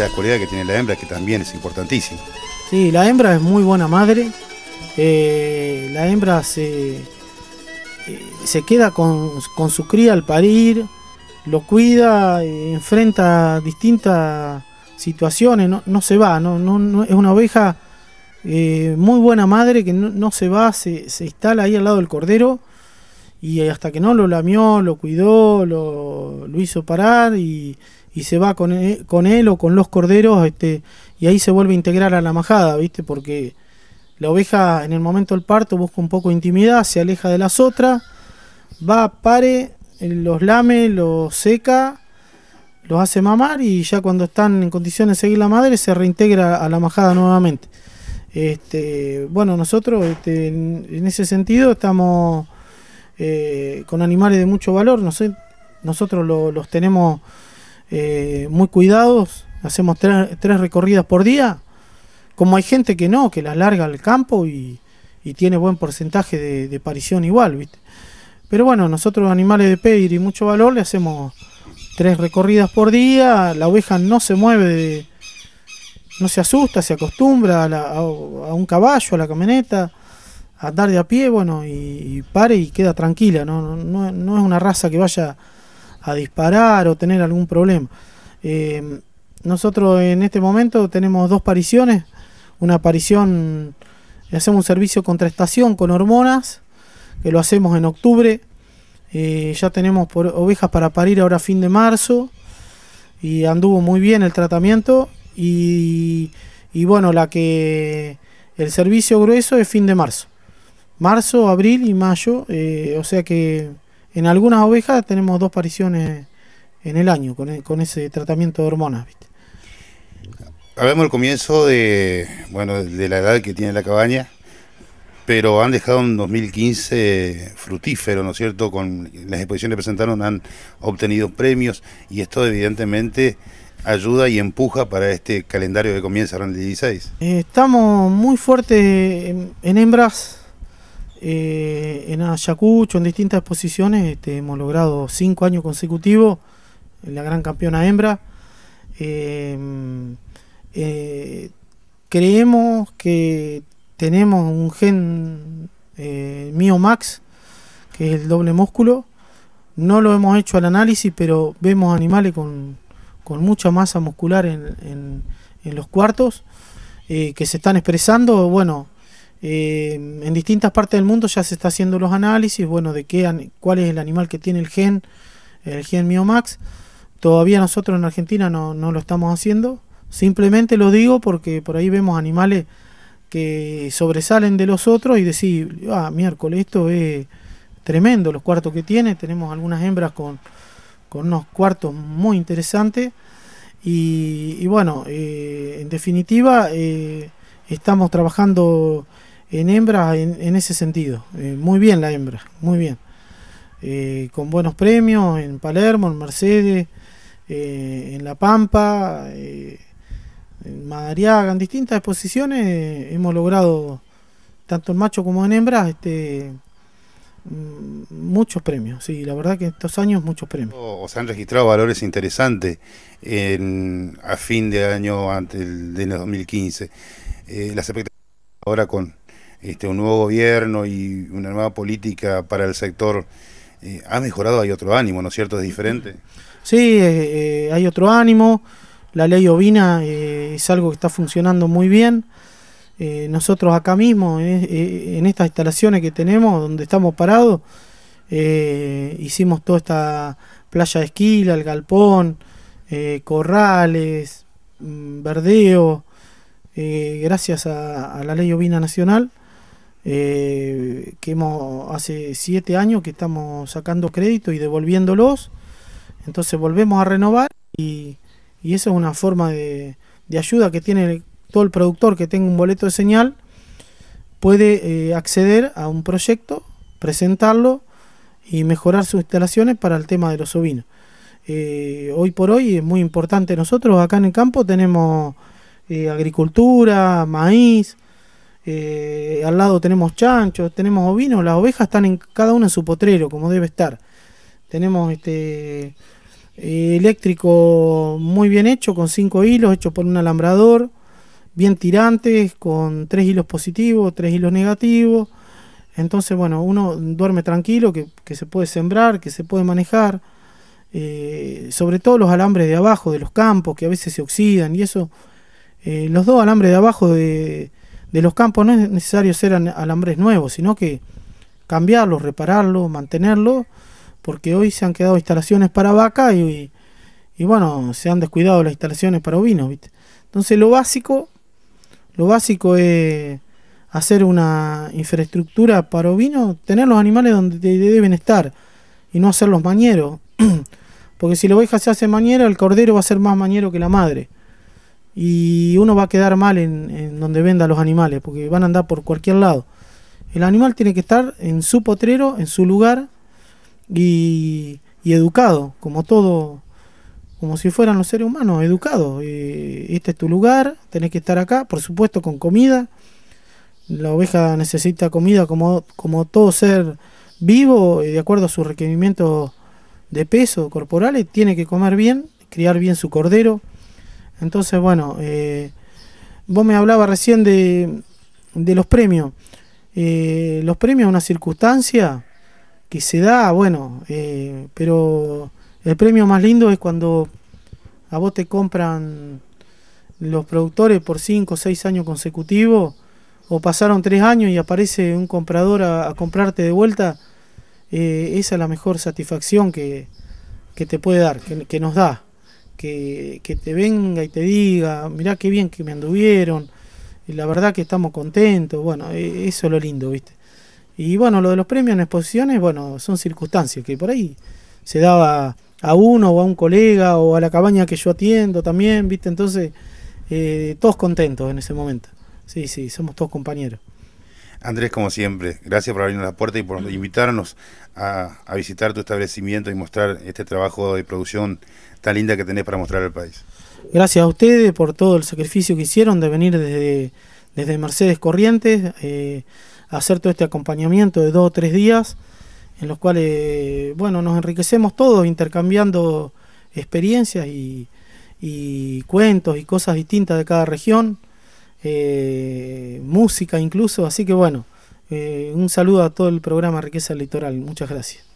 la cualidad que tiene la hembra, que también es importantísimo. Sí, la hembra es muy buena madre. Eh, la hembra se, eh, queda con, su cría al parir, lo cuida, eh, enfrenta distintas situaciones, no, se va, es una oveja muy buena madre que no, se va, se, instala ahí al lado del cordero y hasta que no lo lamió, lo cuidó, lo hizo parar y y se va e, con él, o con los corderos este, y ahí se vuelve a integrar a la majada, ¿viste? Porque la oveja en el momento del parto busca un poco de intimidad, se aleja de las otras, va, pare, eh, los lame, los seca, los hace mamar y ya cuando están en condiciones de seguir la madre se reintegra a la majada nuevamente. Este, bueno, nosotros este, en, ese sentido estamos eh, con animales de mucho valor, nosotros, nosotros los tenemos eh, muy cuidados, hacemos tres, recorridas por día, como hay gente que no, que la larga al campo y, y tiene buen porcentaje de, aparición igual, ¿viste? Pero bueno, nosotros animales de pedir y mucho valor le hacemos tres recorridas por día, la oveja no se mueve, no se asusta, se acostumbra a, la, un caballo, a la camioneta, a andar de a pie, bueno, y, pare y queda tranquila, No, no, no es una raza que vaya a disparar o tener algún problema. Eh, nosotros en este momento tenemos dos pariciones, una aparición, hacemos un servicio contra estación con hormonas, que lo hacemos en octubre, eh, ya tenemos por ovejas para parir ahora fin de marzo y anduvo muy bien el tratamiento y, bueno, la que el servicio grueso es fin de marzo. Marzo, abril y mayo, eh, o sea que en algunas ovejas tenemos dos pariciones en el año con, ese tratamiento de hormonas. Hablamos del comienzo de, bueno, de la edad que tiene la cabaña, pero han dejado un 2015 fructífero, ¿no es cierto? Con las exposiciones que presentaron han obtenido premios y esto evidentemente ayuda y empuja para este calendario que comienza ahora en 16. Estamos muy fuertes en hembras eh, en Ayacucho, en distintas posiciones este, hemos logrado cinco años consecutivos en la gran campeona hembra. Em, eh, creemos que tenemos un gen eh, mío max, que es el doble músculo. No lo hemos hecho al análisis, pero vemos animales con, mucha masa muscular en, en los cuartos que se están expresando. Bueno, eh, en distintas partes del mundo ya se está haciendo los análisis, bueno, de qué, cuál es el animal que tiene el gen, el gen Miomax. Todavía nosotros en Argentina no, lo estamos haciendo. Simplemente lo digo porque por ahí vemos animales que sobresalen de los otros y decir, ah, miércoles, esto es tremendo los cuartos que tiene. Tenemos algunas hembras con, unos cuartos muy interesantes. Y, bueno, eh, en definitiva, eh, estamos trabajando en hembras en, ese sentido. Eh, muy bien la hembra, muy bien. Eh, con buenos premios en Palermo, en Mercedes, eh, en La Pampa, en Madariaga, en distintas exposiciones hemos logrado, tanto en macho como en hembras, este, mm, muchos premios. Sí, la verdad que estos años muchos premios. se han registrado valores interesantes a fin de año antes del 2015. las expectativas ahora con este, un nuevo gobierno y una nueva política para el sector, eh, ha mejorado, hay otro ánimo, ¿no es cierto? Es diferente. Sí, eh, eh, hay otro ánimo. La ley ovina es algo que está funcionando muy bien. nosotros acá mismo, en estas instalaciones que tenemos, donde estamos parados, hicimos toda esta playa de esquila, el galpón, corrales, mm, verdeo, gracias a la ley ovina nacional. Eh, que hemos hace siete años que estamos sacando crédito y devolviéndolos. Entonces volvemos a renovar y, eso esa es una forma de, ayuda que tiene todo el productor que tenga un boleto de señal, puede eh, acceder a un proyecto, presentarlo y mejorar sus instalaciones para el tema de los ovinos. Eh, hoy por hoy es muy importante. Nosotros acá en el campo tenemos agricultura, maíz, eh, al lado tenemos chanchos, tenemos ovinos, las ovejas están en cada una en su potrero, como debe estar. Tenemos este eh, eléctrico muy bien hecho, con cinco hilos, hecho por un alambrador, bien tirantes, con tres hilos positivos, tres hilos negativos. Entonces, bueno, uno duerme tranquilo, que, se puede sembrar, que se puede manejar. Eh, sobre todo los alambres de abajo de los campos que a veces se oxidan y eso los dos alambres de abajo de, de los campos no es necesario hacer alambres nuevos, sino que cambiarlos, repararlos, mantenerlos, porque hoy se han quedado instalaciones para vaca y, bueno, se han descuidado las instalaciones para ovino, Entonces lo básico, lo básico es hacer una infraestructura para ovino, tener los animales donde deben estar y no hacerlos mañeros. Porque si la oveja se hace mañera, el cordero va a ser más mañero que la madre y uno va a quedar mal en, donde venda los animales, porque van a andar por cualquier lado. El animal tiene que estar en su potrero, en su lugar y, educado, como todo, como si fueran los seres humanos, educados. Eh, este es tu lugar, tenés que estar acá, por supuesto con comida. La oveja necesita comida como, como todo ser vivo, eh, de acuerdo a sus requerimientos de peso corporales, tiene que comer bien, criar bien su cordero, entonces, bueno, eh, vos me hablabas recién de, los premios. Eh, los premios es una circunstancia que se da, bueno, eh, pero el premio más lindo es cuando a vos te compran los productores por cinco, o seis años consecutivos, o pasaron tres años y aparece un comprador a, comprarte de vuelta, esa es la mejor satisfacción que, te puede dar, que nos da que, te venga y te diga, mirá qué bien que me anduvieron, y la verdad que estamos contentos, bueno, e, eso es lo lindo, ¿viste? Y bueno, lo de los premios en exposiciones, bueno, son circunstancias que por ahí se daba a uno o a un colega o a la cabaña que yo atiendo también, ¿viste? Entonces, eh, todos contentos en ese momento. Sí, sí, somos todos compañeros. Andrés, como siempre, gracias por abrirnos la puerta y por invitarnos a, visitar tu establecimiento y mostrar este trabajo de producción tan linda que tenés para mostrar al país. Gracias a ustedes por todo el sacrificio que hicieron de venir desde, desde Mercedes Corrientes a eh, hacer todo este acompañamiento de dos o tres días, en los cuales, bueno, nos enriquecemos todos intercambiando experiencias y cuentos y cosas distintas de cada región eh, música incluso. Así que bueno, eh, un saludo a todo el programa Riqueza Litoral. Muchas gracias.